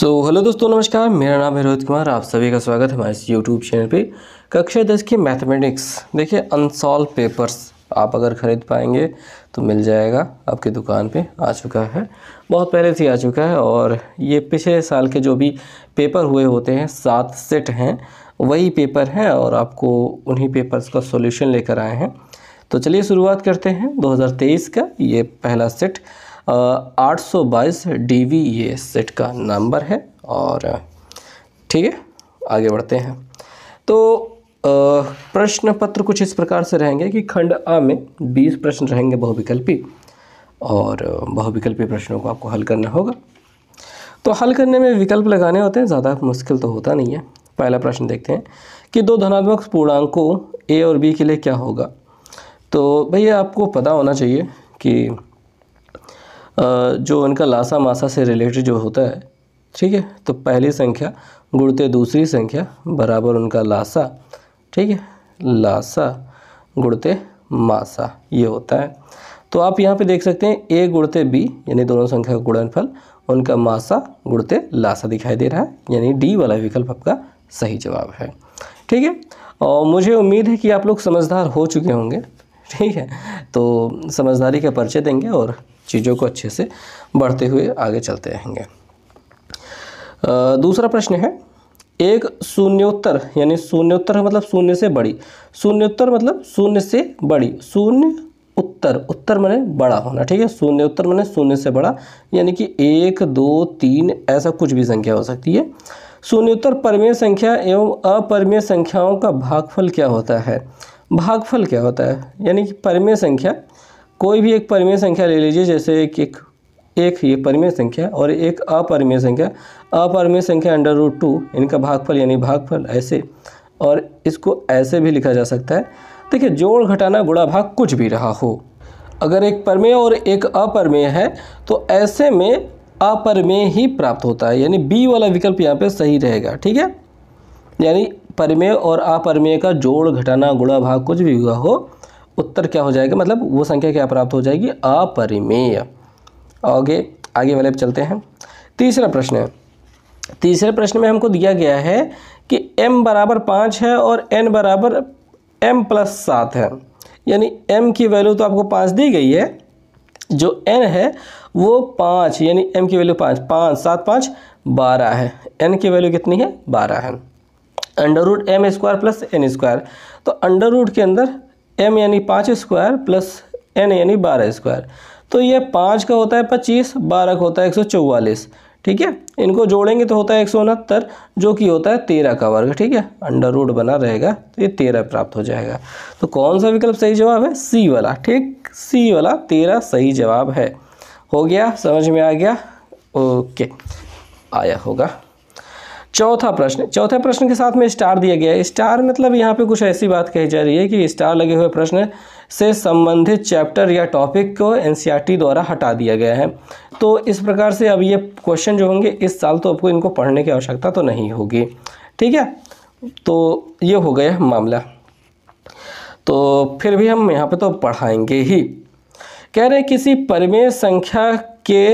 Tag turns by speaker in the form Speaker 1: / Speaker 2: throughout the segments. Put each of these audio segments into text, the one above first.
Speaker 1: सो so, hello दोस्तों नमस्कार मेरा नाम है रोहित कुमार आप सभी का स्वागत है हमारे इस यूट्यूब चैनल पे कक्षा दस के मैथमेटिक्स देखिए अनसॉल्व पेपर्स आप अगर ख़रीद पाएंगे तो मिल जाएगा आपकी दुकान पे आ चुका है बहुत पहले से आ चुका है और ये पिछले साल के जो भी पेपर हुए होते हैं सात सेट हैं वही पेपर हैं और आपको उन्हीं पेपर्स का सोल्यूशन लेकर आए हैं तो चलिए शुरुआत करते हैं दो का ये पहला सेट आठ सौ बाईस डी वी ये सेट का नंबर है और ठीक है आगे बढ़ते हैं तो प्रश्न पत्र कुछ इस प्रकार से रहेंगे कि खंड आ में बीस प्रश्न रहेंगे बहुविकल्पी और बहुविकल्पी प्रश्नों को आपको हल करना होगा तो हल करने में विकल्प लगाने होते हैं ज़्यादा मुश्किल तो होता नहीं है पहला प्रश्न देखते हैं कि दो धनात्मक पूर्णांकों ए और बी के लिए क्या होगा तो भैया आपको पता होना चाहिए कि जो इनका लासा मासा से रिलेटेड जो होता है ठीक है तो पहली संख्या गुड़ते दूसरी संख्या बराबर उनका लासा ठीक है लासा गुड़ते मासा ये होता है तो आप यहाँ पे देख सकते हैं ए गुड़ते बी यानी दोनों संख्या का गुणनफल उनका मासा गुड़ते लासा दिखाई दे रहा है यानी डी वाला विकल्प आपका सही जवाब है ठीक है और मुझे उम्मीद है कि आप लोग समझदार हो चुके होंगे ठीक है तो समझदारी का परिचय देंगे और चीज़ों को अच्छे से बढ़ते हुए आगे चलते रहेंगे दूसरा प्रश्न है एक शून्योत्तर यानी शून्योत्तर मतलब शून्य से बड़ी शून्योत्तर मतलब शून्य से बड़ी शून्य उत्तर उत्तर मैंने बड़ा होना ठीक है शून्य उत्तर मैंने शून्य से बड़ा यानी कि एक दो तीन ऐसा कुछ भी संख्या हो सकती है शून्योत्तर परमेय संख्या एवं अपरमेय संख्याओं का भागफल क्या होता है भागफल क्या होता है यानी कि परमेय संख्या कोई भी एक परिमेय संख्या ले लीजिए जैसे एक एक एक ये परिमेय संख्या और एक अपरिमेय संख्या अपरिमेय संख्या अंडर रूट टू इनका भागफल यानी भागफल ऐसे और इसको ऐसे भी लिखा जा सकता है देखिए जोड़ घटाना गुड़ा भाग कुछ भी रहा हो अगर एक परमेय और एक अपरमेय है तो ऐसे में अपरमेय ही प्राप्त होता है यानी बी वाला विकल्प यहाँ पे सही रहेगा ठीक है यानी परमेय और अपरमेय का जोड़ घटाना गुड़ा भाग कुछ भी हुआ हो उत्तर क्या हो जाएगा मतलब वो संख्या क्या प्राप्त हो जाएगी अपरिमेय आगे आगे वाले चलते हैं तीसरा प्रश्न है तीसरे प्रश्न में हमको दिया गया है कि m बराबर पाँच है और n बराबर m प्लस सात है यानी m की वैल्यू तो आपको पाँच दी गई है जो n है वो पाँच यानी m की वैल्यू पाँच पाँच सात पाँच बारह है n की वैल्यू कितनी है बारह है under root M square plus N square तो अंडर रूट के अंदर एम यानी पाँच स्क्वायर प्लस एन यानी बारह स्क्वायर तो ये पाँच का होता है पच्चीस बारह का होता है एक सौ चौवालीस ठीक है इनको जोड़ेंगे तो होता है एक सौ उनहत्तर जो कि होता है तेरह का वर्ग ठीक है अंडर रूट बना रहेगा तो ये तेरह प्राप्त हो जाएगा तो कौन सा विकल्प सही जवाब है सी वाला ठीक सी वाला तेरह सही जवाब है हो गया समझ में आ गया ओके आया होगा चौथा प्रश्न चौथे प्रश्न के साथ में स्टार दिया गया है स्टार मतलब यहाँ पे कुछ ऐसी बात कही जा रही है कि स्टार लगे हुए प्रश्न से संबंधित चैप्टर या टॉपिक को एनसीईआरटी e द्वारा हटा दिया गया है तो इस प्रकार से अब ये क्वेश्चन जो होंगे इस साल तो आपको इनको पढ़ने की आवश्यकता तो नहीं होगी ठीक है तो ये हो गया मामला तो फिर भी हम यहाँ पर तो पढ़ाएंगे ही कह रहे किसी परिमेय संख्या के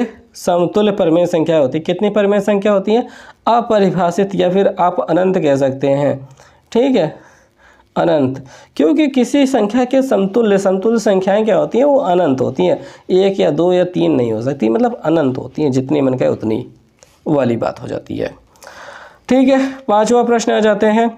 Speaker 1: समतुल्य परमेय संख्या होती है कितनी परमेय संख्या होती है अपरिभाषित या फिर आप अनंत कह सकते हैं ठीक है अनंत क्योंकि किसी संख्या के समतुल्य समतुल्य संख्याएं क्या होती हैं वो अनंत होती हैं एक या दो या तीन नहीं हो सकती मतलब अनंत होती हैं जितनी मन कहे उतनी वाली बात हो जाती है ठीक है पांचवा प्रश्न आ जाते हैं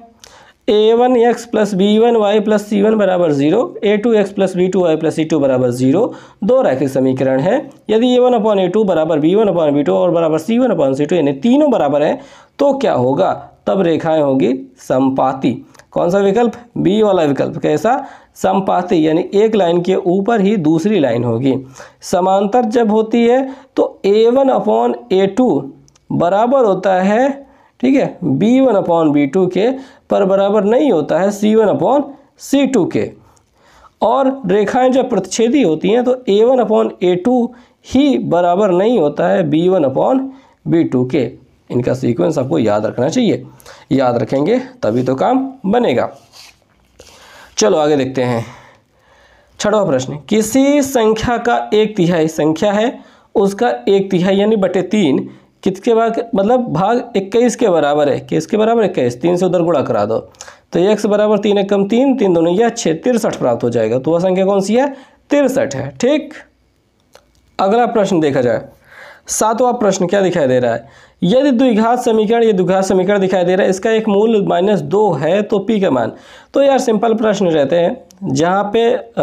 Speaker 1: A one X plus B one Y plus C one बराबर zero A two X plus B two Y plus C two बराबर जीरो दो रैखिक समीकरण है यदि A one upon A two बराबर B one upon B two और बराबर C one upon C two यानी तीनों बराबर हैं तो क्या होगा तब रेखाएं होगी संपाति कौन सा विकल्प बी वाला विकल्प कैसा संपाति यानी एक लाइन के ऊपर ही दूसरी लाइन होगी समांतर जब होती है तो A one upon A two बराबर होता है ठीक है B one upon B two के पर बराबर नहीं होता है C one upon C two के और रेखाएं जब प्रतिच्छेदी होती हैं तो A one upon A two ही बराबर नहीं होता है B one upon B two के इनका सीक्वेंस आपको याद रखना चाहिए याद रखेंगे तभी तो काम बनेगा चलो आगे देखते हैं छठवा प्रश्न किसी संख्या का एक तिहाई संख्या है उसका एक तिहाई यानी बटे तीन किसके भाग मतलब भाग इक्कीस के बराबर है किसके बराबर इक्कीस तीन से उधर गुणा करा दो तो से बराबर तीन एक कम तीन तीन दोनों यह छः तिरसठ प्राप्त हो जाएगा तो वह संख्या कौन सी है तिरसठ है ठीक अगला प्रश्न देखा जाए सातवां प्रश्न क्या दिखाई दे रहा है यदि द्विघात समीकरण ये द्विघात समीकरण दिखाई दे रहा है इसका एक मूल माइनस दो है तो पी का मान तो यार सिंपल प्रश्न रहते हैं जहाँ पे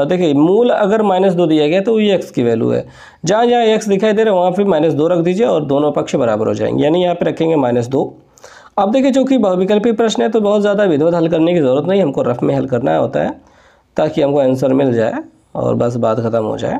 Speaker 1: देखिए मूल अगर माइनस दो दिया गया तो ये एक्स की वैल्यू है जहाँ जहाँ एक्स दिखाई दे रहा है वहाँ पे माइनस दो रख दीजिए और दोनों पक्ष बराबर हो जाएंगे यानी यहाँ पे रखेंगे माइनस दो अब देखिए चूँकि बहुविकल्पी प्रश्न है तो बहुत ज़्यादा विधवत हल करने की ज़रूरत नहीं हमको रफ में हल करना होता है ताकि हमको आंसर मिल जाए और बस बात ख़त्म हो जाए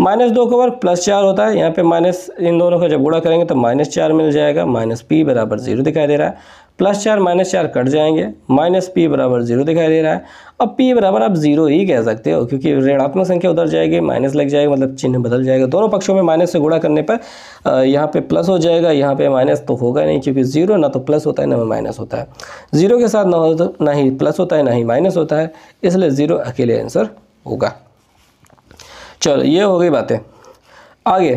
Speaker 1: माइनस दो का वर्ग प्लस चार होता है यहाँ पे माइनस इन दोनों का जब गुड़ा करेंगे तो माइनस चार मिल जाएगा माइनस पी बराबर जीरो दिखाई दे रहा है प्लस चार माइनस चार कट जाएंगे माइनस पी बराबर जीरो दिखाई दे रहा है अब पी बराबर आप जीरो ही कह सकते हो क्योंकि ऋणात्मक संख्या उधर जाएगी माइनस लग जाएगा मतलब चिन्ह बदल जाएगा दोनों पक्षों में माइनस से गुणा करने पर यहाँ पे प्लस हो जाएगा यहाँ पे माइनस तो होगा नहीं क्योंकि जीरो ना तो प्लस होता है ना माइनस होता है जीरो के साथ ना हो तो ना ही प्लस होता है ना ही माइनस होता है इसलिए जीरो अकेले आंसर होगा चलो ये हो गई बातें आगे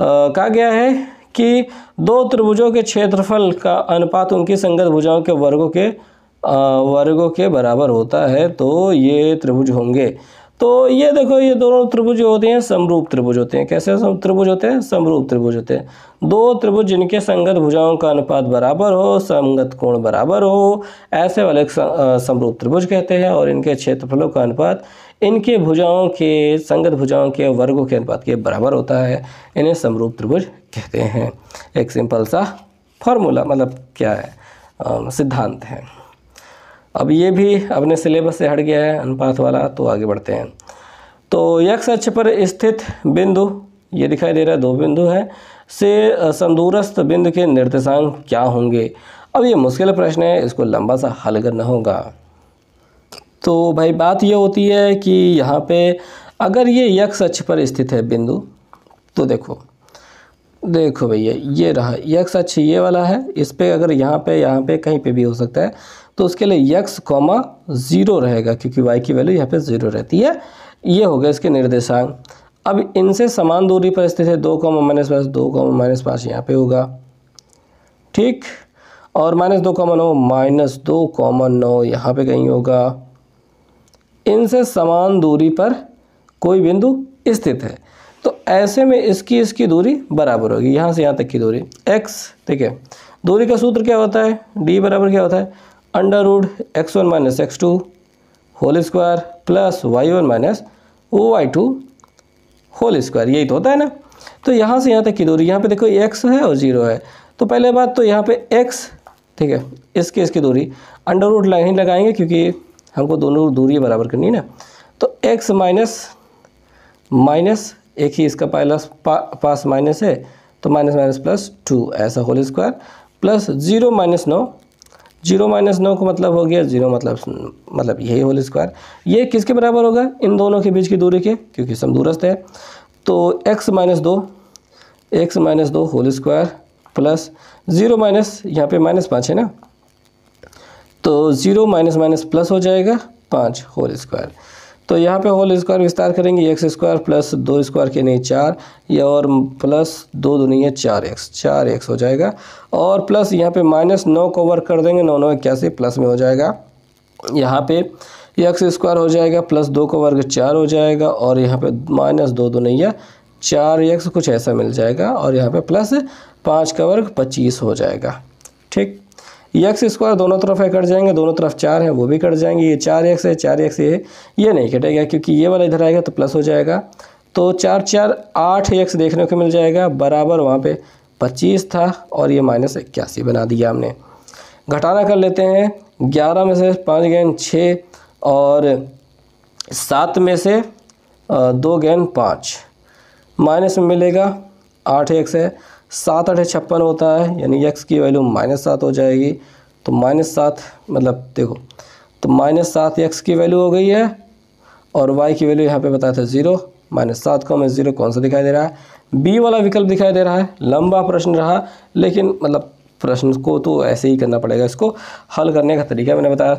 Speaker 1: कहा गया है कि दो त्रिभुजों के क्षेत्रफल का अनुपात उनकी संगत भुजाओं के वर्गों के वर्गों के बराबर होता है तो ये त्रिभुज होंगे तो ये देखो ये दोनों त्रिभुज होते हैं समरूप त्रिभुज होते हैं कैसे त्रिभुज होते हैं समरूप त्रिभुज होते हैं दो त्रिभुज जिनके संगत भुजाओं का अनुपात बराबर हो संगत कोण बराबर हो ऐसे वाले समरूप त्रिभुज कहते हैं और इनके क्षेत्रफलों का अनुपात इनके भुजाओं के संगत भुजाओं के वर्गों के अनुपात के बराबर होता है इन्हें समरूप त्रिभुज कहते हैं एक सिंपल सा फॉर्मूला मतलब क्या है सिद्धांत है अब ये भी अपने सिलेबस से हट गया है अनुपात वाला तो आगे बढ़ते हैं तो यक्ष अक्ष पर स्थित बिंदु ये दिखाई दे रहा है दो बिंदु है से संदूरस्थ बिंदु के निर्देशांक क्या होंगे अब ये मुश्किल प्रश्न है इसको लंबा सा हल करना होगा तो भाई बात यह होती है कि यहाँ पे अगर ये यक्ष अक्ष पर स्थित है बिंदु तो देखो देखो भैया ये रहा यक्ष अक्ष ये वाला है इस पर अगर यहाँ पे यहाँ पे कहीं पे भी हो सकता है तो उसके लिए यक्स कॉमा ज़ीरो रहेगा क्योंकि वाई की वैल्यू यहाँ पे ज़ीरो रहती है ये हो गया इसके निर्देशांक अब इनसे समान दूरी पर स्थित है दो कॉमा माइनस पास दो कॉमा माइनस पाँच यहाँ पे होगा ठीक और माइनस दो कॉमा नौ माइनस दो कॉमा नौ यहाँ पे कहीं होगा इनसे समान दूरी पर कोई बिंदु स्थित है तो ऐसे में इसकी इसकी दूरी बराबर होगी यहाँ से यहाँ तक की दूरी x ठीक है दूरी का सूत्र क्या होता है d बराबर क्या होता है under root X one minus X two whole square plus Y one minus Y two whole square यही तो होता है ना तो यहाँ से यहाँ तक की दूरी यहाँ पे देखो x है और ज़ीरो है तो पहले बात तो यहाँ पे x ठीक है इसकी इसकी दूरी अंडर रूड लाइन लगाएंगे क्योंकि हमको दोनों दूरी बराबर करनी है ना तो एक्स माइनस माइनस एक ही इसका पहला पा, पास माइनस है तो माइनस माइनस प्लस टू ऐसा whole square plus zero minus नौ जीरो माइनस नौ को मतलब हो गया जीरो मतलब मतलब यही होल स्क्वायर ये किसके बराबर होगा इन दोनों के बीच की दूरी के क्योंकि दूरस्त है तो एक्स माइनस दो एक्स माइनस दो whole square plus zero minus यहाँ पे माइनस पाँच है ना तो ज़ीरो माइनस माइनस प्लस हो जाएगा पाँच होल स्क्वायर तो यहाँ पे होल स्क्वायर विस्तार करेंगे एक्स स्क्वायर प्लस दो स्क्वायर के नहीं चार या और प्लस दो दुनिया चार एक्स चार एक्स हो जाएगा और प्लस यहाँ पे माइनस नौ को वर्क कर देंगे नौ नौ इक्यासी प्लस में हो जाएगा यहाँ पे एक्स स्क्वायर हो जाएगा प्लस दो का वर्ग चार हो जाएगा और यहाँ पे माइनस दो दो नैया चार एक्स कुछ ऐसा मिल जाएगा और यहाँ पे प्लस पाँच का वर्ग पच्चीस हो जाएगा ठीक एक्स स्क्वायर दोनों तरफ है कट जाएंगे दोनों तरफ चार है वो भी कट जाएंगे ये चार एक्स है चार एक्स ये ये नहीं कटेगा क्योंकि ये वाला इधर आएगा तो प्लस हो जाएगा तो चार चार आठ एक्स देखने को मिल जाएगा बराबर वहाँ पे पच्चीस था और ये माइनस इक्यासी बना दिया हमने घटाना कर लेते हैं ग्यारह में से पाँच गेंद छः और सात में से दो गैन पाँच माइनस में मिलेगा आठ एक्स है सात अठे छप्पन होता है यानी एक्स की वैल्यू माइनस सात हो जाएगी तो माइनस सात मतलब देखो तो माइनस सात एक्स की वैल्यू हो गई है और वाई की वैल्यू यहाँ पे बताया था ज़ीरो माइनस सात को हमें ज़ीरो कौन सा दिखाई दे रहा है बी वाला विकल्प दिखाई दे रहा है लंबा प्रश्न रहा लेकिन मतलब प्रश्न को तो ऐसे ही करना पड़ेगा इसको हल करने का तरीका मैंने बताया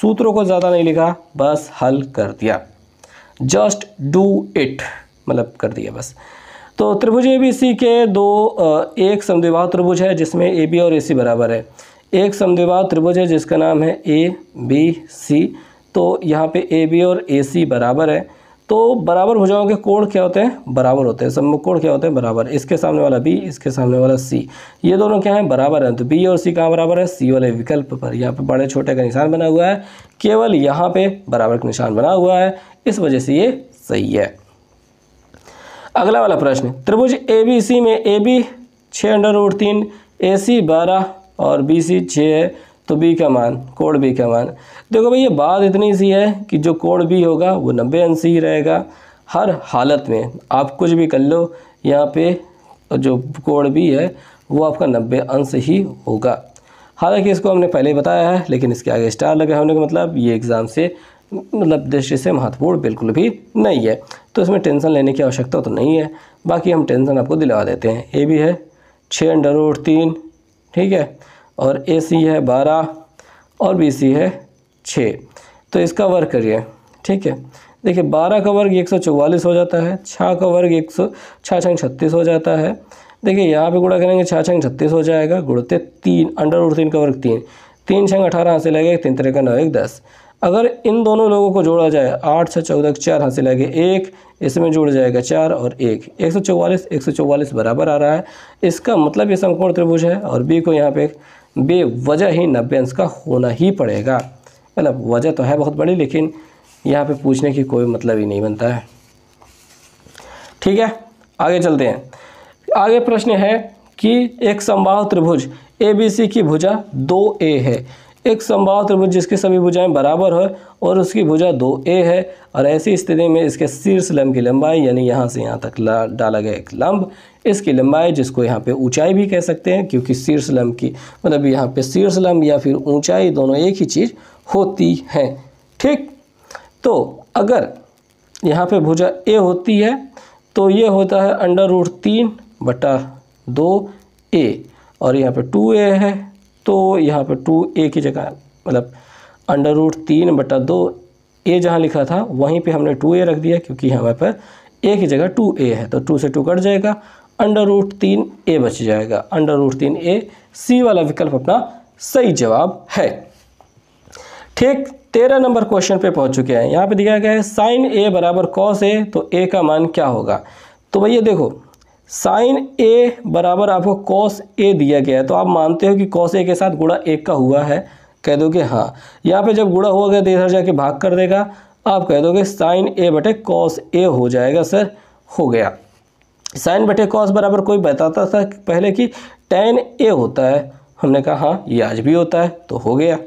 Speaker 1: सूत्रों को ज़्यादा नहीं लिखा बस हल कर दिया जस्ट डू इट मतलब कर दिया बस तो त्रिभुज ए के दो एक समद्विबाह त्रिभुज है जिसमें ए बी और ए सी बराबर है एक समद्विबाह त्रिभुज है जिसका नाम है ए बी सी तो यहाँ पे ए बी और ए सी बराबर है तो बराबर भुजाओं के कोण क्या होते हैं बराबर होते हैं सम्मुख कोण क्या होते हैं बराबर इसके सामने वाला बी इसके सामने वाला सी ये दोनों क्या हैं बराबर हैं तो बी और सी कहाँ बराबर है सी वाले विकल्प पर यहाँ पे बड़े छोटे का निशान बना हुआ है केवल यहाँ पे बराबर का निशान बना हुआ है इस वजह से ये सही है अगला वाला प्रश्न त्रिभुज ए बी सी में ए बी छः अंडर रूट तीन ए सी बारह और बी सी छः है तो बी का मान कोड बी का मान देखो भैया बात इतनी सी है कि जो कोड बी होगा वो नब्बे अंश ही रहेगा हर हालत में आप कुछ भी कर लो यहाँ पे जो कोड बी है वो आपका नब्बे अंश ही होगा हालांकि इसको हमने पहले ही बताया है लेकिन इसके आगे स्टार लगे होने का मतलब ये एग्ज़ाम से मतलब दृष्टि से महत्वपूर्ण बिल्कुल भी नहीं है तो इसमें टेंशन लेने की आवश्यकता तो नहीं है बाकी हम टेंशन आपको दिला देते हैं ए भी है छः अंडर रूट तीन ठीक है और ए सी है बारह और बी सी है छः तो इसका वर्क करिए ठीक है देखिए बारह का वर्ग एक सौ चौवालीस हो जाता है छः का वर्ग एक सौ छः छंग छत्तीस हो जाता है देखिए यहाँ पे गुड़ा करेंगे छः छंग छत्तीस हो जाएगा गुड़ते तीन अंडर रूट तीन का वर्ग तीन तीन छंग अठारह हाँ से लगेगा तीन तरह का नौ एक दस अगर इन दोनों लोगों को जोड़ा जाए आठ से चौदह चार हासिल आएगा एक इसमें जुड़ जाएगा चार और एक एक सौ चौवालीस एक सौ चौवालीस बराबर आ रहा है इसका मतलब ये समकोण त्रिभुज है और बी को यहाँ पे बेवजह ही नब्बे अंश का होना ही पड़ेगा मतलब वजह तो है बहुत बड़ी लेकिन यहाँ पे पूछने की कोई मतलब ही नहीं बनता है ठीक है आगे चलते हैं आगे प्रश्न है कि एक संभाव त्रिभुज ए बी सी की भुजा दो ए है एक संभाव त्रिभुज जिसकी सभी भुजाएं बराबर हो और उसकी भुजा दो ए है और ऐसी स्थिति में इसके शीर्ष लंब की लंबाई यानी यहाँ से यहाँ तक ला डाला गया एक लंब इसकी लंबाई जिसको यहाँ पे ऊंचाई भी कह सकते हैं क्योंकि शीर्ष लंब की मतलब यहाँ पे शीर्ष लंब या फिर ऊंचाई दोनों एक ही चीज़ होती है ठीक तो अगर यहाँ पे भुजा ए होती है तो ये होता है अंडर रूट तीन बटा दो ए और यहाँ पे टू ए है तो यहाँ पर टू ए की जगह मतलब अंडर रूट तीन बटा दो ए जहाँ लिखा था वहीं पे हमने टू ए रख दिया क्योंकि हमारे पर ए की जगह टू ए है तो टू से टू कट जाएगा अंडर रूट तीन ए बच जाएगा अंडर रूट तीन ए सी वाला विकल्प अपना सही जवाब है ठीक तेरह नंबर क्वेश्चन पे पहुंच चुके हैं यहाँ पे दिया गया है साइन ए बराबर कॉस ए तो ए का मान क्या होगा तो भैया देखो साइन ए बराबर आपको कॉस ए दिया गया है तो आप मानते हो कि कॉस ए के साथ गुड़ा एक का हुआ है कह दोगे हाँ यहाँ पे जब गुड़ा हुआ गया तो इधर जाके भाग कर देगा आप कह दोगे साइन ए बटे कॉस ए हो जाएगा सर हो गया साइन बटे कॉस बराबर कोई बताता था पहले कि टेन ए होता है हमने कहा हाँ ये आज भी होता है तो हो गया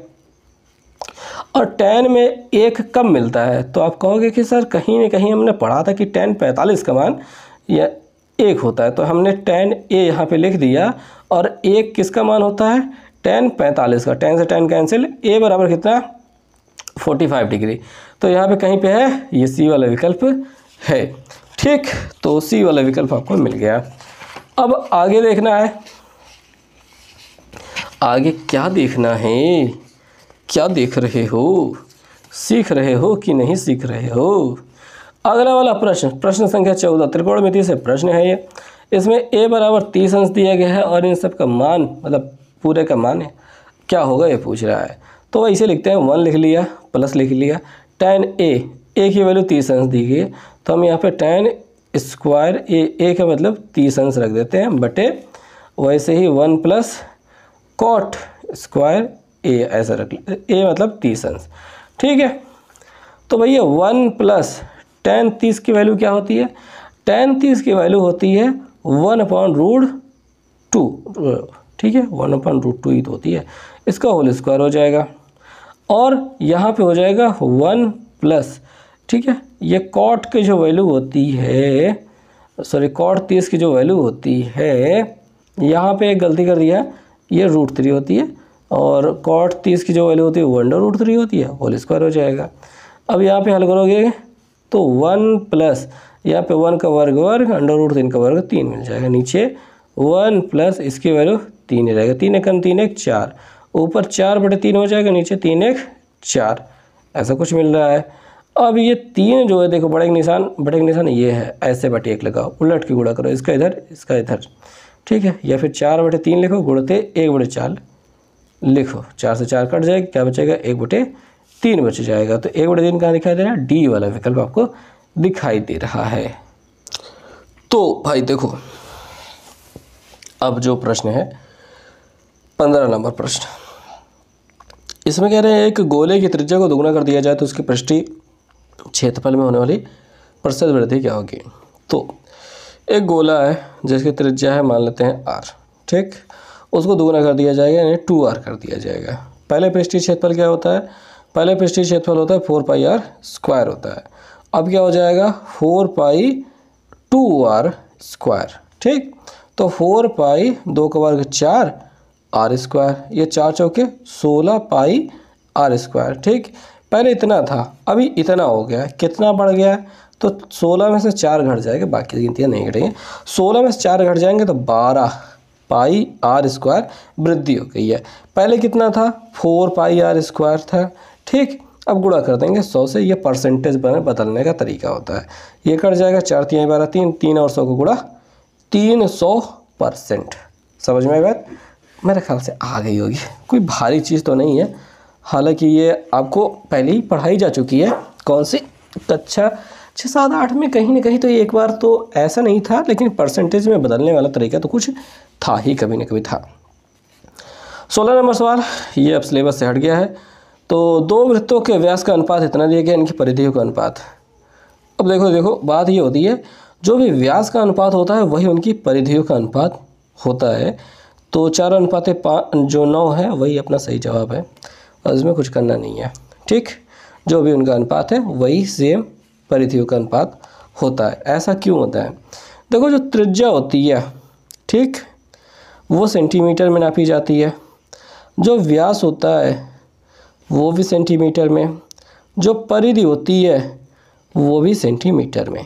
Speaker 1: और टेन में एक कम मिलता है तो आप कहोगे कि सर कहीं ना कहीं हमने पढ़ा था कि टेन पैंतालीस का मान या एक होता है तो हमने टेन ए यहाँ पे लिख दिया और एक किसका मान होता है टेन पैंतालीस का टेन से टेन कैंसिल ए बराबर कितना फोर्टी फाइव डिग्री तो यहाँ पे कहीं पे है ये सी वाला विकल्प है ठीक तो सी वाला विकल्प आपको मिल गया अब आगे देखना है आगे क्या देखना है क्या देख रहे हो सीख रहे हो कि नहीं सीख रहे हो अगला वाला प्रश्न प्रश्न संख्या चौदह मिति से प्रश्न है ये इसमें ए बराबर तीस अंश दिया गया है और इन सब का मान मतलब पूरे का मान है क्या होगा ये पूछ रहा है तो वह इसे लिखते हैं वन लिख लिया प्लस लिख लिया टेन ए ए की वैल्यू तीस अंश दी गई तो हम यहाँ पे टेन स्क्वायर ए ए का मतलब तीस अंश रख देते हैं बटे वैसे ही one plus cot square A ऐसा रख ए मतलब तीस अंश ठीक है तो भैया वन प्लस टेन तीस की वैल्यू क्या होती है टेन तीस की वैल्यू होती है वन अपॉन रूड टू ठीक है वन अपॉन रूट टू ही तो होती है इसका होल स्क्वायर हो जाएगा और यहाँ पे हो जाएगा वन प्लस ठीक है ये कॉट की जो वैल्यू होती है सॉरी कॉट तीस की जो वैल्यू होती है यहाँ पे एक गलती कर दिया ये रूट थ्री होती है और कॉट तीस की जो वैल्यू होती है वन अंडर रूट थ्री होती है होल स्क्वायर हो जाएगा अब यहाँ पे हल करोगे तो वन प्लस यहाँ पे वन का वर्ग वर्ग अंडर रूट तीन का वर्ग तीन मिल जाएगा नीचे वन प्लस इसकी वैल्यू तीन ही रहेगा तीन कम तीन एक चार ऊपर चार बटे तीन हो जाएगा नीचे तीन एक चार ऐसा कुछ मिल रहा है अब ये तीन जो है देखो बड़े निशान बड़े निशान ये है ऐसे बटे एक लगाओ उलट के गुड़ा करो इसका इधर इसका इधर ठीक है या फिर चार बटे तीन लिखो गुड़ते एक बटे चार लिखो चार से चार कट जाएगा क्या बचेगा एक बटे तीन बच जाएगा तो एक बटे तीन कहाँ दिखाई दे रहा है डी वाला विकल्प आपको दिखाई दे रहा है तो भाई देखो अब जो प्रश्न है पंद्रह नंबर प्रश्न इसमें कह रहे हैं एक गोले की त्रिज्या को दोगुना कर दिया जाए तो उसकी पृष्ठी क्षेत्रफल में होने वाली प्रतिशत वृद्धि क्या होगी तो एक गोला है जिसकी त्रिज्या है मान लेते हैं आर ठीक उसको दोगुना कर दिया जाएगा यानी टू आर कर दिया जाएगा पहले पृष्ठी क्षेत्रफल क्या होता है पहले पृष्ठीय क्षेत्रफल होता है फोर पाई आर स्क्वायर होता है अब क्या हो जाएगा four pi two R square ठीक तो फोर पाई दो का वर्ग चार आर स्क्वायर ये चार चौके सोलह पाई आर स्क्वायर ठीक पहले इतना था अभी इतना हो गया कितना बढ़ गया है तो सोलह में से चार घट जाएगा बाकी गिनतियाँ नहीं घटेंगी सोलह में से चार घट जाएंगे तो बारह पाई आर स्क्वायर वृद्धि हो गई है पहले कितना था फोर पाई आर स्क्वायर था ठीक अब गुणा कर देंगे सौ से ये परसेंटेज बने बदलने का तरीका होता है ये कट जाएगा चार तीन बारह तीन तीन और सौ को गुणा तीन सौ परसेंट समझ में बात मेरे ख्याल से आ गई होगी कोई भारी चीज़ तो नहीं है हालांकि ये आपको पहले ही पढ़ाई जा चुकी है कौन सी कक्षा तो अच्छा, छः सात आठ में कहीं ना कहीं तो एक बार तो ऐसा नहीं था लेकिन परसेंटेज में बदलने वाला तरीका तो कुछ था ही कभी ना कभी था सोलह नंबर सवाल ये अब सिलेबस से हट गया है तो दो वृत्तों के व्यास का अनुपात इतना दिया गया इनकी परिधियों का अनुपात अब देखो देखो बात ये होती है जो भी व्यास का अनुपात होता है वही उनकी परिधियों का अनुपात होता है तो चार अनुपात जो नौ है वही अपना सही जवाब है और इसमें कुछ करना नहीं है ठीक जो भी उनका अनुपात है वही सेम परिधियों का अनुपात होता है ऐसा क्यों होता है देखो जो त्रिज्या होती है ठीक वो सेंटीमीटर में नापी जाती है जो व्यास होता है वो भी सेंटीमीटर में जो परिधि होती है वो भी सेंटीमीटर में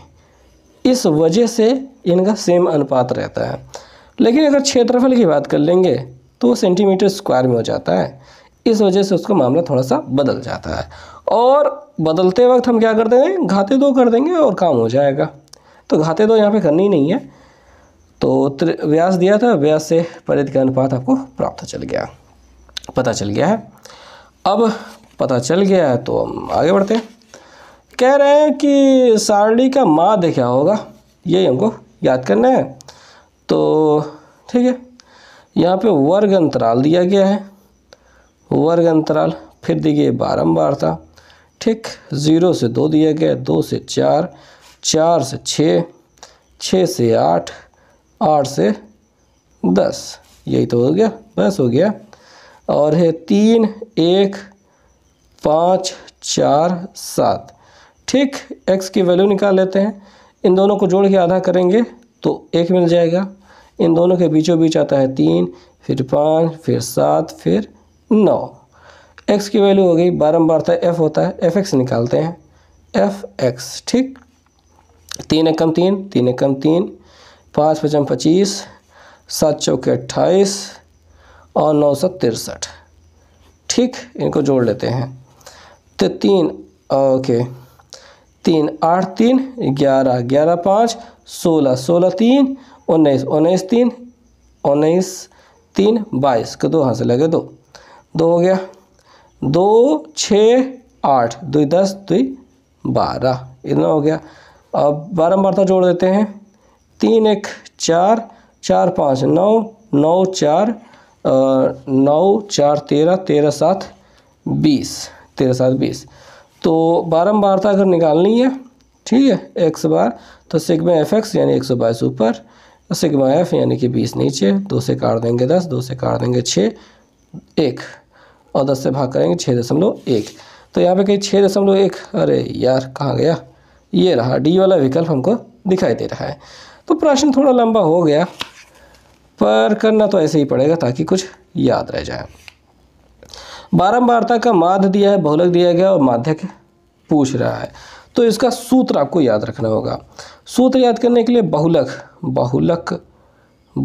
Speaker 1: इस वजह से इनका सेम अनुपात रहता है लेकिन अगर क्षेत्रफल की बात कर लेंगे तो वो सेंटीमीटर स्क्वायर में हो जाता है इस वजह से उसका मामला थोड़ा सा बदल जाता है और बदलते वक्त हम क्या कर देंगे घाते दो कर देंगे और काम हो जाएगा तो घाते दो यहाँ पे करनी नहीं है तो व्यास दिया था व्यास से परिधि का अनुपात आपको प्राप्त चल गया पता चल गया है अब पता चल गया है तो हम आगे बढ़ते हैं कह रहे हैं कि सारणी का माँ देखा होगा यही हमको याद करना है तो ठीक है यहाँ पे वर्ग अंतराल दिया गया है वर्ग अंतराल फिर दी गई था ठीक ज़ीरो से दो दिया गया दो से चार चार से छ छः से आठ आठ से दस यही तो हो गया बस हो गया और है तीन एक पाँच चार सात ठीक एक्स की वैल्यू निकाल लेते हैं इन दोनों को जोड़ के आधा करेंगे तो एक मिल जाएगा इन दोनों के बीचों बीच आता है तीन फिर पाँच फिर सात फिर नौ एक्स की वैल्यू हो गई था एफ होता है एफ एक्स निकालते हैं एफ एक्स ठीक तीन एकम तीन तीन एकम तीन पाँच पचम पच्चीस सात चौके अट्ठाईस और नौ सौ तिरसठ ठीक इनको जोड़ लेते हैं तो तीन ओके तीन आठ तीन ग्यारह ग्यारह पाँच सोलह सोलह तीन उन्नीस उन्नीस तीन उन्नीस तीन बाईस को दो हाँ से लगे दो दो हो गया दो छः आठ दो दस दुई बारह इतना हो गया अब बारह बारह तो जोड़ देते हैं तीन एक चार चार पाँच नौ नौ चार नौ चार तेरह तेरह सात बीस तेरह सात बीस तो बारम्बारता तो अगर निकालनी है ठीक है एक्स बार तो सिग्मा एफ एक्स यानी एक सौ बाईस ऊपर सिग्मा एफ यानी कि बीस नीचे दो से काट देंगे दस दो से काट देंगे छः एक और दस से भाग करेंगे छः दशमलव एक तो यहाँ पे कहीं छः दशमलव एक अरे यार कहाँ गया ये रहा डी वाला विकल्प हमको दिखाई दे रहा है तो प्रश्न थोड़ा लंबा हो गया पर करना तो ऐसे ही पड़ेगा ताकि कुछ याद रह जाए बारंबारता का माध्य दिया है बहुलक दिया गया और माध्यक पूछ रहा है तो इसका सूत्र आपको याद रखना होगा सूत्र याद करने के लिए बहुलक बहुलक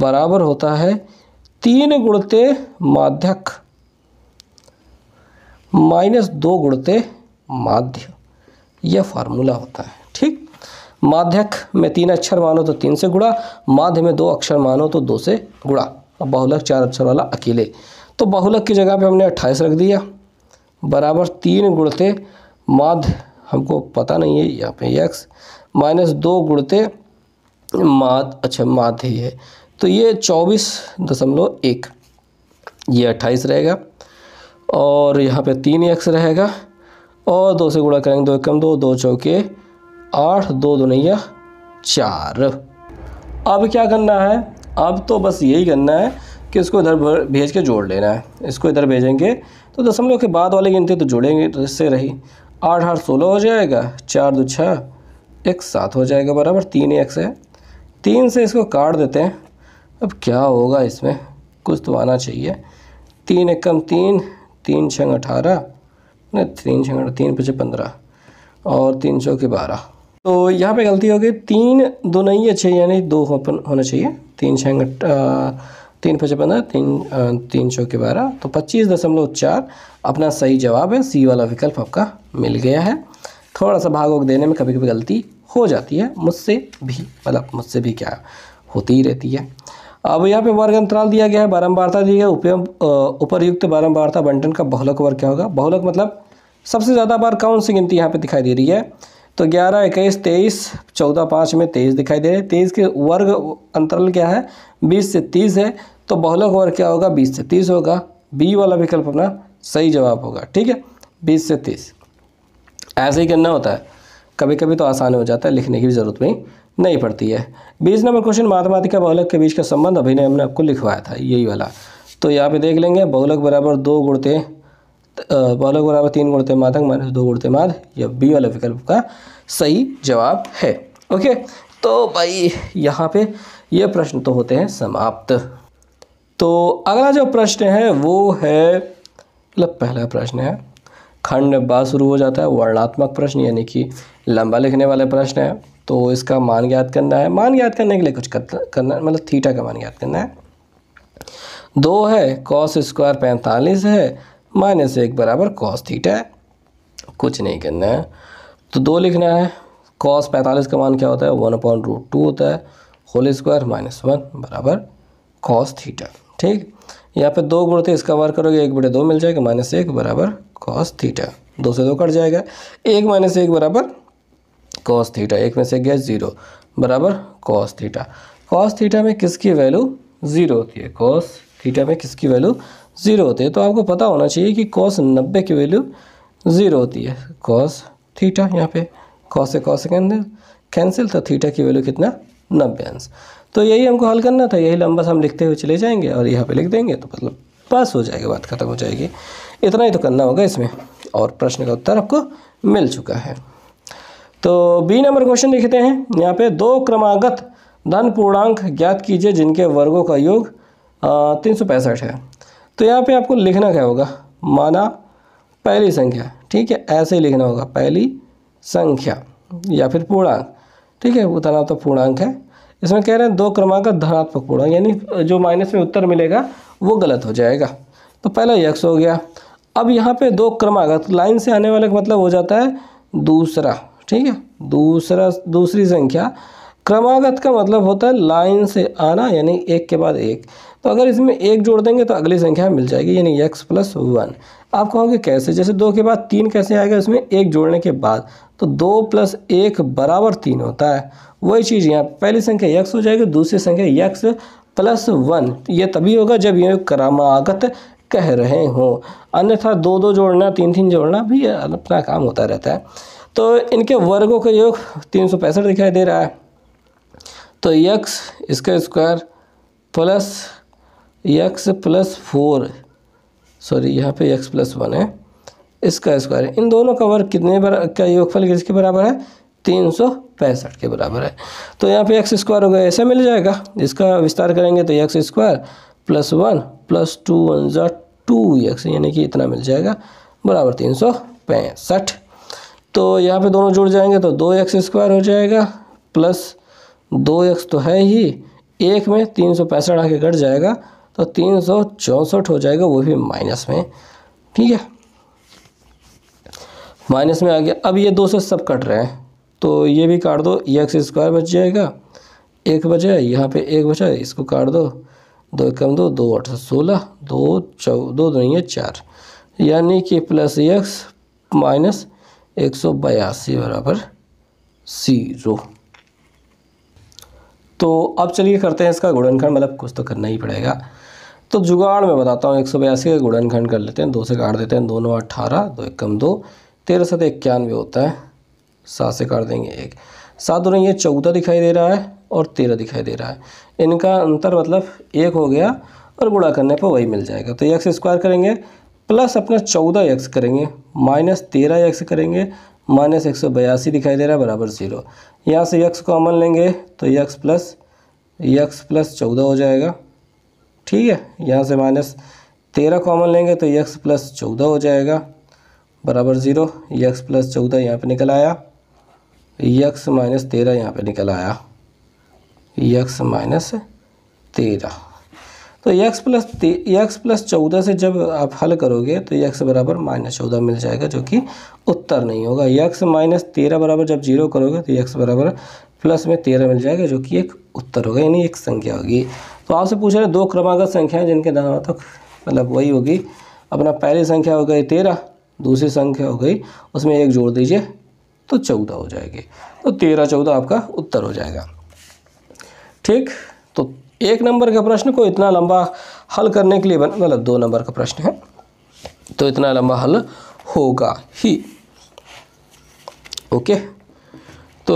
Speaker 1: बराबर होता है तीन गुणते माध्यक माइनस दो गुणते माध्य यह फार्मूला होता है ठीक माध्यक में तीन अक्षर मानो तो तीन से गुड़ा माध्य में दो अक्षर मानो तो दो से गुड़ा अब बहुलक चार अक्षर वाला अकेले तो बहुलक की जगह पे हमने अट्ठाईस रख दिया बराबर तीन गुड़ते माध्य हमको पता नहीं है यहाँ पे एक्स माइनस दो गुड़ते माध अच्छा माध्य ही है तो ये चौबीस दशमलव एक ये अट्ठाईस रहेगा और यहाँ पे तीन एक्स रहेगा और दो से गुणा करेंगे दो एकम दो दो चौके आठ दो दुनिया चार अब क्या करना है अब तो बस यही करना है कि इसको इधर भेज के जोड़ लेना है इसको इधर भेजेंगे तो दशमलव के बाद वाली गिनती तो जोड़ेंगे तो इससे रही आठ आठ सोलह हो जाएगा चार दो छः एक सात हो जाएगा बराबर तीन एक से तीन से इसको काट देते हैं अब क्या होगा इसमें कुछ तो आना चाहिए तीन एक कम तीन तीन छंग अठारह नहीं तीन छंग तीन पचे पंद्रह और तीन सौ के बारह तो यहाँ पे गलती हो गई तीन दो नहीं है छः यानी दो होपन होना चाहिए तीन छः तीन पचे पंद्रह तीन तीन चौके बारह तो पच्चीस दशमलव चार अपना सही जवाब है सी वाला विकल्प आपका मिल गया है थोड़ा सा भाग देने में कभी कभी गलती हो जाती है मुझसे भी मतलब मुझसे भी क्या होती ही रहती है अब यहाँ पे वर्ग अंतराल दिया गया है बारम्बारता दी गई उपयोग उपरयुक्त बारम्बारता बंटन का बहुलक वर्ग क्या होगा बहुलक मतलब सबसे ज़्यादा बार कौन सी गिनती यहाँ पे दिखाई दे रही है तो ग्यारह इक्कीस तेईस चौदह पाँच में तेईस दिखाई दे रहे हैं तेईस के वर्ग अंतरल क्या है बीस से तीस है तो बहुलक वर्ग क्या होगा बीस से तीस होगा बी वाला विकल्प अपना सही जवाब होगा ठीक है बीस से तीस ऐसे ही करना होता है कभी कभी तो आसान हो जाता है लिखने की भी ज़रूरत भी नहीं पड़ती है बीस नंबर क्वेश्चन माथमातिका बहुलक के बीच का संबंध अभी ने हमने आपको लिखवाया था यही वाला तो यहाँ पे देख लेंगे बहुलक बराबर दो गुड़ते बालक बराबर तीन गुणते माधक माइनस दो गुणते माध यह बी वाला विकल्प का सही जवाब है ओके तो भाई यहाँ पे ये प्रश्न तो होते हैं समाप्त तो अगला जो प्रश्न है वो है मतलब पहला प्रश्न है खंड बा शुरू हो जाता है वर्णात्मक प्रश्न यानी कि लंबा लिखने वाले प्रश्न है तो इसका मान ज्ञात करना है मान ज्ञात करने के लिए कुछ करना मतलब थीटा का मान ज्ञात करना है दो है कॉस स्क्वायर पैंतालीस है माइनस एक बराबर कॉस थीटा कुछ नहीं करना है तो दो लिखना है कॉस पैंतालीस का मान क्या होता है वन अपॉन रूट टू होता है होल स्क्वायर माइनस वन बराबर कॉस थीटा ठीक यहाँ पे दो गुण थे इसका वर्क करोगे एक बटे दो मिल जाएगा माइनस एक बराबर कॉस थीटा दो से दो कट जाएगा एक माइनस एक बराबर कॉस थीटा एक में से गया जीरो बराबर कॉस थीटा कॉस थीटा में किसकी वैल्यू ज़ीरो होती है कॉस थीटा में किसकी वैल्यू ज़ीरो होते हैं तो आपको पता होना चाहिए कि कॉस नब्बे की वैल्यू ज़ीरो होती है कॉस थीटा यहाँ पे कॉस से कॉस कैंसिल कैंसिल तो थीटा की वैल्यू कितना नब्बे अंश तो यही हमको हल करना था यही लंबा हम लिखते हुए चले जाएंगे और यहाँ पे लिख देंगे तो मतलब पास हो जाएगा बात ख़त्म हो जाएगी इतना ही तो करना होगा इसमें और प्रश्न का उत्तर आपको मिल चुका है तो बी नंबर क्वेश्चन लिखते हैं यहाँ पे दो क्रमागत धन पूर्णांक ज्ञात कीजिए जिनके वर्गों का योग तीन है तो यहाँ पे आपको लिखना क्या होगा माना पहली संख्या ठीक है ऐसे लिखना होगा पहली संख्या या फिर पूर्णांक ठीक है उतना तो पूर्णांक है इसमें कह रहे हैं दो क्रमांक धनात्मक पूर्णांक यानी जो माइनस में उत्तर मिलेगा वो गलत हो जाएगा तो पहला यक्स हो गया अब यहाँ पे दो क्रमांक तो लाइन से आने वाले का मतलब हो जाता है दूसरा ठीक है दूसरा दूसरी संख्या क्रमागत का मतलब होता है लाइन से आना यानी एक के बाद एक तो अगर इसमें एक जोड़ देंगे तो अगली संख्या मिल जाएगी यानी एक्स प्लस वन आप कहोगे कैसे जैसे दो के बाद तीन कैसे आएगा इसमें एक जोड़ने के बाद तो दो प्लस एक बराबर तीन होता है वही चीज़ यहाँ पहली संख्या यक्स हो जाएगी दूसरी संख्या यक्स प्लस वन ये तभी होगा जब ये क्रमागत कह रहे हों अन्यथा दो दो जोड़ना तीन तीन जोड़ना भी अपना काम होता रहता है तो इनके वर्गों का योग तीन दिखाई दे रहा है तो यक्स इसका square plus X plus four sorry यहाँ पे एक्स प्लस वन है इसका स्क्वायर इन दोनों का वर्ग कितने बार का योगफल किसके बराबर है तीन सौ पैंसठ के बराबर है तो यहाँ पे एक्स स्क्वायर हो गया ऐसा मिल जाएगा इसका विस्तार करेंगे तो X square plus one plus two one ज़ा टू एक्स यानी कि इतना मिल जाएगा बराबर तीन सौ पैंसठ तो यहाँ पे दोनों जुड़ जाएंगे तो दो एक्स स्क्वायर हो जाएगा प्लस दो एक्स तो है ही एक में तीन सौ पैंसठ आके घट जाएगा तो तीन सौ चौंसठ हो जाएगा वो भी माइनस में ठीक है माइनस में आ गया अब ये दो से सब कट रहे हैं तो ये भी काट दो ये एक्स स्क्वायर बच जाएगा एक बचा यहाँ पे एक बचा इसको काट दो दो कम दो दो अठ सोलह दो चौ दो दुनिया चार यानी कि प्लस एक्स माइनस एक सौ बयासी बराबर ज़ीरो तो अब चलिए करते हैं इसका गुणनखंड मतलब कुछ तो करना ही पड़ेगा तो जुगाड़ में बताता हूँ एक सौ बयासी का गुणनखंड कर लेते हैं दो से काट देते हैं दोनों अट्ठारह दो एक कम दो तेरह सत इक्यानवे होता है सात से काट देंगे एक सात दो ये चौदह दिखाई दे रहा है और तेरह दिखाई दे रहा है इनका अंतर मतलब एक हो गया और गुणा करने पर वही मिल जाएगा तो एक स्क्वायर करेंगे प्लस अपना चौदह एक्स करेंगे माइनस तेरह एक्स करेंगे माइनस एक सौ बयासी दिखाई दे रहा है बराबर ज़ीरो यहाँ से यक्स कॉमन लेंगे तो यक्स प्लस यक्स प्लस चौदह हो जाएगा ठीक है यहाँ से माइनस तेरह कॉमन लेंगे तो यक्स प्लस चौदह हो जाएगा बराबर ज़ीरो यक्स प्लस चौदह यहाँ पर निकल आया यक्स माइनस तेरह यहाँ पर निकल आया यक्स माइनस तेरह तो यक्स प्लस यक्स प्लस चौदह से जब आप हल करोगे तो यक्स बराबर माइनस चौदह मिल जाएगा जो कि उत्तर नहीं होगा यक्स माइनस तेरह बराबर जब जीरो करोगे तो यक्स बराबर प्लस में तेरह मिल जाएगा जो कि एक उत्तर होगा यानी एक संख्या होगी तो आपसे पूछ रहे दो क्रमागत संख्याएं जिनके धनात्मक मतलब वही होगी अपना पहली संख्या हो गई तेरह दूसरी संख्या हो गई उसमें एक जोड़ दीजिए तो चौदह हो जाएगी तो तेरह चौदह आपका उत्तर हो जाएगा ठीक तो एक नंबर के प्रश्न को इतना लंबा हल करने के लिए मतलब दो नंबर का प्रश्न है तो इतना लंबा हल होगा ही ओके तो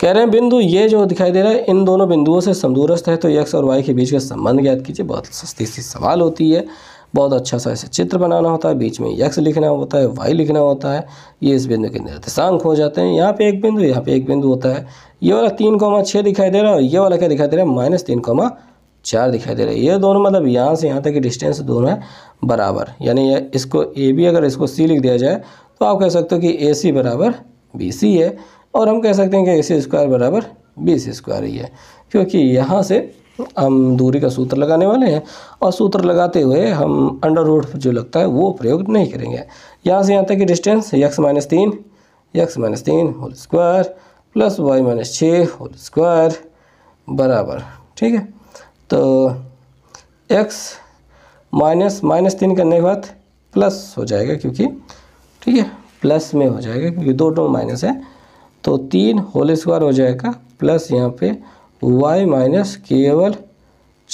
Speaker 1: कह रहे हैं बिंदु ये जो दिखाई दे रहा है इन दोनों बिंदुओं से समदूरस्थ है तो एक्स और वाई के बीच का संबंध ज्ञात कीजिए बहुत सस्ती सी सवाल होती है बहुत अच्छा सा ऐसे चित्र बनाना होता है बीच में यक्स लिखना होता है वाई लिखना होता है ये इस बिंदु के निर्देशांक हो जाते हैं यहाँ पे एक बिंदु यहाँ पे एक बिंदु होता है ये वाला तीन कोमा छः दिखाई दे रहा है और ये वाला क्या दिखाई दे रहा है माइनस तीन कोमा चार दिखाई दे रहा है ये दोनों मतलब यहाँ से यहाँ तक की डिस्टेंस दोनों है बराबर यानी इसको ए बी अगर इसको सी लिख दिया जाए तो आप कह सकते हो कि ए सी बराबर बी सी है और हम कह सकते हैं कि ए सी स्क्वायर बराबर बी सी स्क्वायर ही है क्योंकि यहाँ से हम दूरी का सूत्र लगाने वाले हैं और सूत्र लगाते हुए हम अंडर रूट जो लगता है वो प्रयोग नहीं करेंगे यहाँ से यहाँ तक कि डिस्टेंस यक्स माइनस तीन यक्स माइनस तीन whole square plus Y minus छः होल स्क्वायर बराबर ठीक है तो एक्स माइनस माइनस तीन करने के बाद प्लस हो जाएगा क्योंकि ठीक है प्लस में हो जाएगा क्योंकि दो टो माइनस है तो तीन होल स्क्वायर हो जाएगा प्लस यहाँ पे y माइनस केवल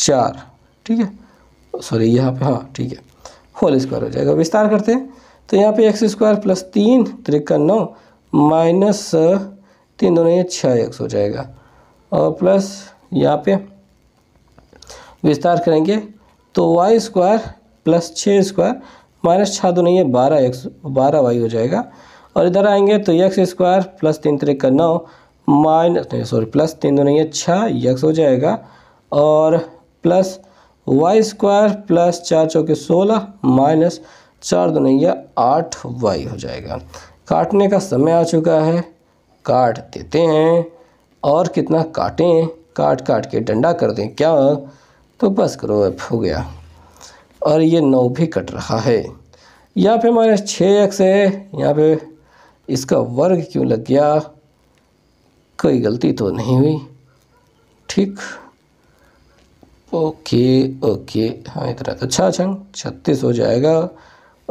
Speaker 1: चार ठीक है सॉरी यहाँ पे हाँ ठीक है होल स्क्वायर हो जाएगा विस्तार करते हैं तो यहाँ पे एक्स स्क्वायर प्लस तीन त्रिका नौ माइनस तीन दोनों ये छः एक्स हो जाएगा और प्लस यहाँ पे विस्तार करेंगे तो वाई स्क्वायर प्लस छः स्क्वायर माइनस छः दोनों ये बारह एक्स बारह वाई हो जाएगा और इधर आएंगे तो यक्स स्क्वायर प्लस तीन तरीक का नौ माइनस सॉरी तो प्लस तीन दो नहीं है छः यक्स हो जाएगा और प्लस वाई स्क्वायर प्लस चार चौके सोलह माइनस चार दो नहीं है आठ वाई हो जाएगा काटने का समय आ चुका है काट देते हैं और कितना काटें काट काट के डंडा कर दें क्या तो बस करो अब हो गया और ये नौ भी कट रहा है यहाँ पे हमारे छः एक्स है यहाँ पे इसका वर्ग क्यों लग गया कोई गलती तो नहीं हुई ठीक ओके ओके हाँ इतना तो अच्छा छंग छत्तीस हो जाएगा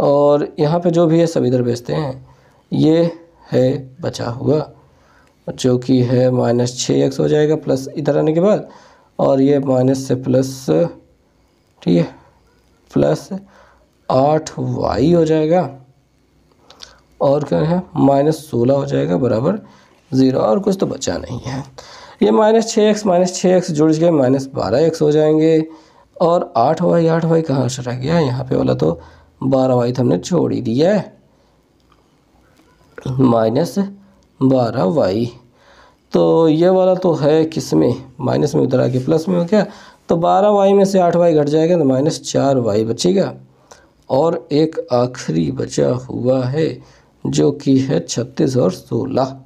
Speaker 1: और यहाँ पे जो भी है सब इधर भेजते हैं ये है बचा हुआ जो कि है माइनस छः एक्स हो जाएगा प्लस इधर आने के बाद और ये माइनस से प्लस ठीक है प्लस आठ वाई हो जाएगा और क्या है माइनस सोलह हो जाएगा बराबर ज़ीरो और कुछ तो बचा नहीं है ये माइनस छः एक्स माइनस छः एक्स जुड़ गए माइनस बारह एक्स हो जाएंगे और आठ वाई आठ वाई कहाँ से रह गया यहाँ पे वाला तो बारह वाई तो हमने छोड़ ही दिया है माइनस बारह वाई तो ये वाला तो है किस में माइनस में उधर आके प्लस में हो गया तो बारह वाई में से आठ वाई घट जाएगा तो माइनस चार वाई बचेगा और एक आखिरी बचा हुआ है जो कि है छत्तीस और सोलह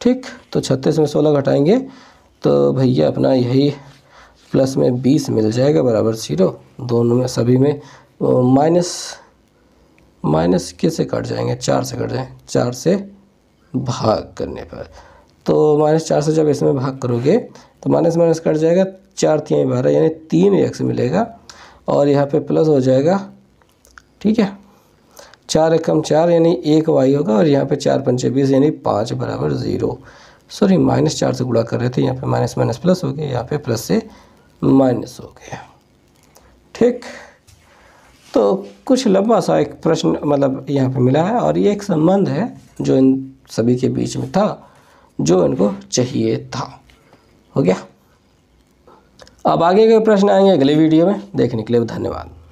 Speaker 1: ठीक तो छत्तीस में सोलह घटाएंगे तो भैया अपना यही प्लस में बीस मिल जाएगा बराबर जीरो दोनों में सभी में माइनस माइनस किससे कट जाएंगे चार से कट जाएंगे चार से भाग करने पर तो माइनस चार से जब इसमें भाग करोगे तो माइनस माइनस कट जाएगा चार तीन बारह यानी तीन एक्स मिलेगा और यहाँ पे प्लस हो जाएगा ठीक है चार एकम चार यानी एक वाई होगा और यहाँ पे चार पंचे बीस यानी पाँच बराबर ज़ीरो सॉरी माइनस चार से गुड़ा कर रहे थे यहाँ पे माइनस माइनस प्लस हो गया यहाँ पे प्लस से माइनस हो गया ठीक तो कुछ लंबा सा एक प्रश्न मतलब यहाँ पे मिला है और ये एक संबंध है जो इन सभी के बीच में था जो इनको चाहिए था हो गया अब आगे के प्रश्न आएंगे अगले वीडियो में देखने के लिए धन्यवाद